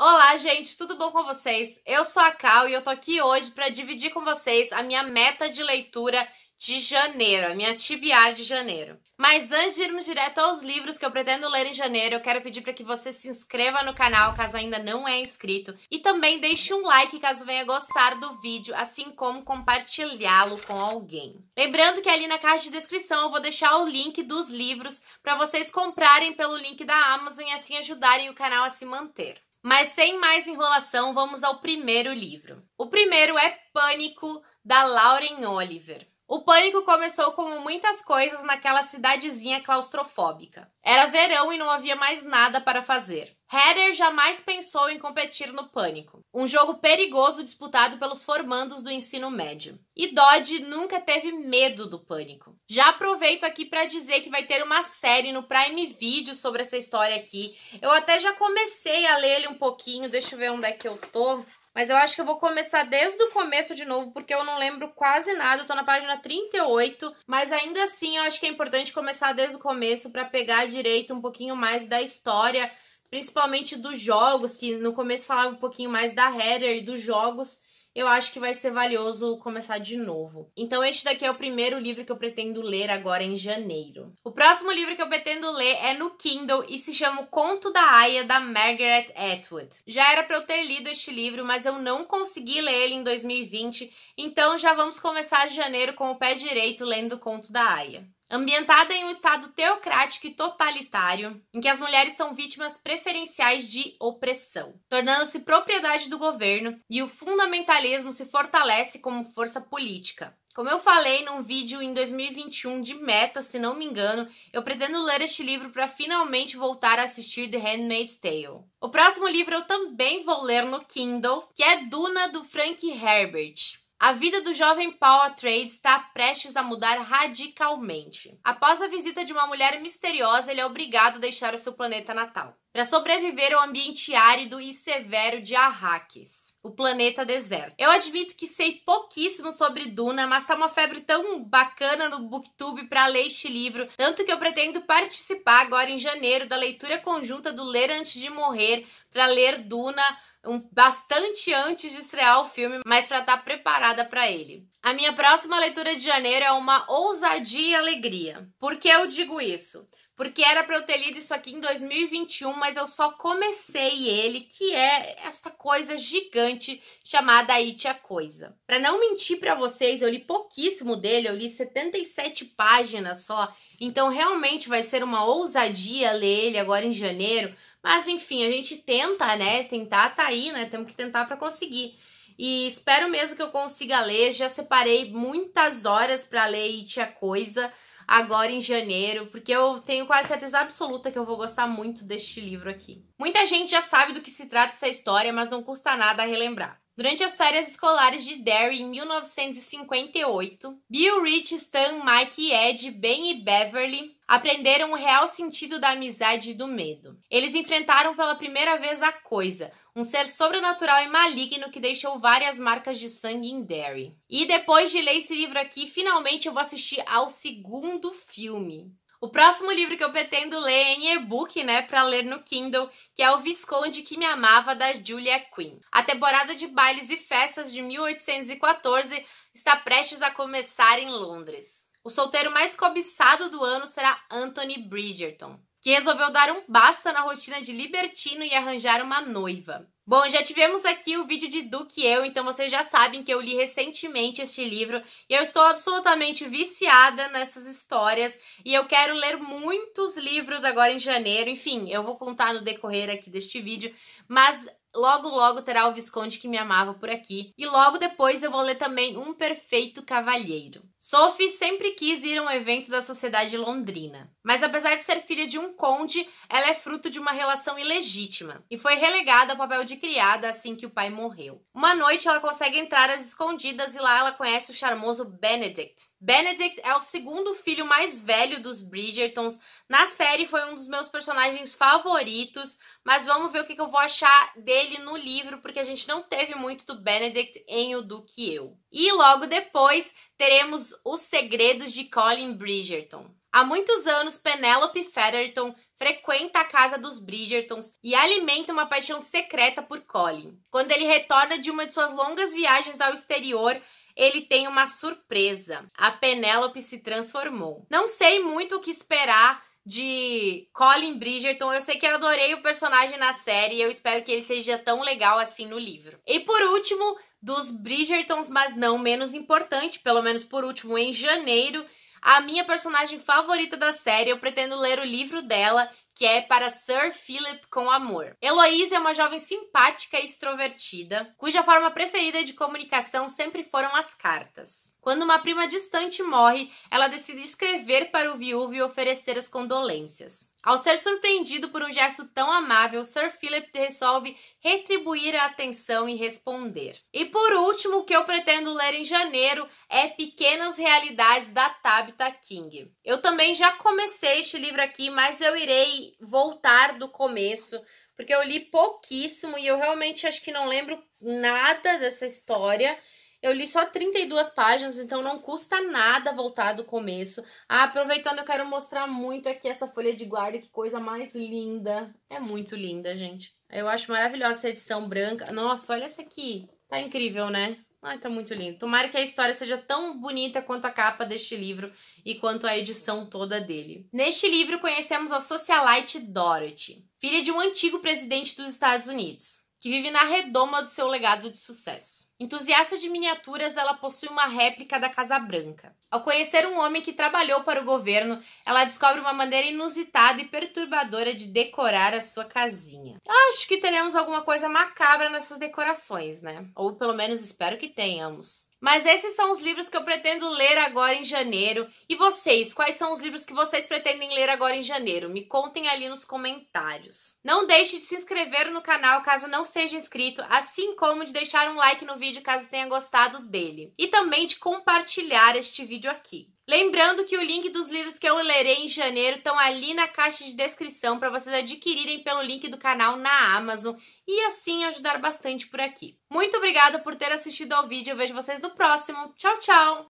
Olá, gente, tudo bom com vocês? Eu sou a Cal e eu tô aqui hoje para dividir com vocês a minha meta de leitura de janeiro, a minha TBR de janeiro. Mas antes de irmos direto aos livros que eu pretendo ler em janeiro, eu quero pedir para que você se inscreva no canal caso ainda não é inscrito e também deixe um like caso venha gostar do vídeo, assim como compartilhá-lo com alguém. Lembrando que ali na caixa de descrição eu vou deixar o link dos livros para vocês comprarem pelo link da Amazon e assim ajudarem o canal a se manter. Mas sem mais enrolação, vamos ao primeiro livro. O primeiro é Pânico, da Lauren Oliver. O pânico começou como muitas coisas naquela cidadezinha claustrofóbica. Era verão e não havia mais nada para fazer. Heather jamais pensou em competir no Pânico, um jogo perigoso disputado pelos formandos do ensino médio. E Dodge nunca teve medo do Pânico. Já aproveito aqui para dizer que vai ter uma série no Prime Video sobre essa história aqui. Eu até já comecei a ler ele um pouquinho, deixa eu ver onde é que eu tô. Mas eu acho que eu vou começar desde o começo de novo, porque eu não lembro quase nada. Eu tô na página 38, mas ainda assim eu acho que é importante começar desde o começo para pegar direito um pouquinho mais da história, principalmente dos jogos, que no começo falava um pouquinho mais da header e dos jogos eu acho que vai ser valioso começar de novo. Então, este daqui é o primeiro livro que eu pretendo ler agora em janeiro. O próximo livro que eu pretendo ler é no Kindle e se chama O Conto da Aya, da Margaret Atwood. Já era para eu ter lido este livro, mas eu não consegui ler ele em 2020, então já vamos começar janeiro com o pé direito lendo O Conto da Aya. Ambientada em um Estado teocrático e totalitário, em que as mulheres são vítimas preferenciais de opressão, tornando-se propriedade do governo e o fundamentalismo se fortalece como força política. Como eu falei num vídeo em 2021 de meta, se não me engano, eu pretendo ler este livro para finalmente voltar a assistir The Handmaid's Tale. O próximo livro eu também vou ler no Kindle, que é Duna do Frank Herbert. A vida do jovem Paul Atreides está prestes a mudar radicalmente. Após a visita de uma mulher misteriosa, ele é obrigado a deixar o seu planeta natal para sobreviver ao ambiente árido e severo de Arrakis, o planeta deserto. Eu admito que sei pouquíssimo sobre Duna, mas tá uma febre tão bacana no BookTube para ler este livro, tanto que eu pretendo participar agora em janeiro da leitura conjunta do Ler Antes de Morrer para ler Duna um, bastante antes de estrear o filme, mas para estar tá preparada para ele. A minha próxima leitura de janeiro é uma ousadia e alegria. Por que eu digo isso? Porque era para eu ter lido isso aqui em 2021, mas eu só comecei ele, que é esta coisa gigante chamada It a é Coisa. Para não mentir para vocês, eu li pouquíssimo dele, eu li 77 páginas só, então realmente vai ser uma ousadia ler ele agora em janeiro, mas enfim, a gente tenta, né? Tentar tá aí, né? Temos que tentar para conseguir. E espero mesmo que eu consiga ler. Já separei muitas horas para ler e a Coisa agora em janeiro, porque eu tenho quase certeza absoluta que eu vou gostar muito deste livro aqui. Muita gente já sabe do que se trata essa história, mas não custa nada relembrar. Durante as férias escolares de Derry em 1958, Bill, Rich, Stan, Mike e Ed, Ben e Beverly aprenderam o real sentido da amizade e do medo. Eles enfrentaram pela primeira vez a coisa, um ser sobrenatural e maligno que deixou várias marcas de sangue em Derry. E depois de ler esse livro aqui, finalmente eu vou assistir ao segundo filme. O próximo livro que eu pretendo ler é em e-book, né, para ler no Kindle, que é O Visconde que Me Amava da Julia Quinn. A temporada de bailes e festas de 1814 está prestes a começar em Londres o solteiro mais cobiçado do ano será Anthony Bridgerton, que resolveu dar um basta na rotina de libertino e arranjar uma noiva. Bom, já tivemos aqui o vídeo de Duke Eu, então vocês já sabem que eu li recentemente este livro e eu estou absolutamente viciada nessas histórias e eu quero ler muitos livros agora em janeiro. Enfim, eu vou contar no decorrer aqui deste vídeo, mas Logo, logo terá o Visconde que me amava por aqui. E logo depois eu vou ler também Um Perfeito Cavalheiro. Sophie sempre quis ir a um evento da sociedade londrina, mas apesar de ser filha de um conde, ela é fruto de uma relação ilegítima e foi relegada ao papel de criada assim que o pai morreu. Uma noite ela consegue entrar às escondidas e lá ela conhece o charmoso Benedict. Benedict é o segundo filho mais velho dos Bridgertons. Na série foi um dos meus personagens favoritos, mas vamos ver o que eu vou achar dele no livro, porque a gente não teve muito do Benedict em O Duque e Eu. E logo depois teremos Os Segredos de Colin Bridgerton. Há muitos anos, Penelope Featherton frequenta a casa dos Bridgertons e alimenta uma paixão secreta por Colin. Quando ele retorna de uma de suas longas viagens ao exterior, ele tem uma surpresa. A Penelope se transformou. Não sei muito o que esperar de Colin Bridgerton. Eu sei que eu adorei o personagem na série e eu espero que ele seja tão legal assim no livro. E por último, dos Bridgertons, mas não menos importante, pelo menos por último, em janeiro, a minha personagem favorita da série, eu pretendo ler o livro dela, que é Para Sir Philip com Amor. Heloísa é uma jovem simpática e extrovertida, cuja forma preferida de comunicação sempre foram as cartas. Quando uma prima distante morre, ela decide escrever para o viúvo e oferecer as condolências. Ao ser surpreendido por um gesto tão amável, Sir Philip resolve retribuir a atenção e responder. E por último, o que eu pretendo ler em janeiro é Pequenas Realidades da Tabitha King. Eu também já comecei este livro aqui, mas eu irei voltar do começo, porque eu li pouquíssimo e eu realmente acho que não lembro nada dessa história. Eu li só 32 páginas, então não custa nada voltar do começo. Ah, aproveitando, eu quero mostrar muito aqui essa folha de guarda, que coisa mais linda. É muito linda, gente. Eu acho maravilhosa essa edição branca. Nossa, olha essa aqui. Tá incrível, né? Ai, tá muito lindo. Tomara que a história seja tão bonita quanto a capa deste livro e quanto a edição toda dele. Neste livro, conhecemos a socialite Dorothy, filha de um antigo presidente dos Estados Unidos, que vive na redoma do seu legado de sucesso. Entusiasta de miniaturas, ela possui uma réplica da Casa Branca. Ao conhecer um homem que trabalhou para o governo, ela descobre uma maneira inusitada e perturbadora de decorar a sua casinha. Acho que teremos alguma coisa macabra nessas decorações, né? Ou pelo menos espero que tenhamos. Mas esses são os livros que eu pretendo ler agora em janeiro. E vocês, quais são os livros que vocês pretendem ler agora em janeiro? Me contem ali nos comentários. Não deixe de se inscrever no canal caso não seja inscrito, assim como de deixar um like no vídeo caso tenha gostado dele. E também de compartilhar este vídeo aqui. Lembrando que o link dos livros que eu lerei em janeiro estão ali na caixa de descrição para vocês adquirirem pelo link do canal na Amazon e assim ajudar bastante por aqui. Muito obrigada por ter assistido ao vídeo, eu vejo vocês no próximo. Tchau, tchau!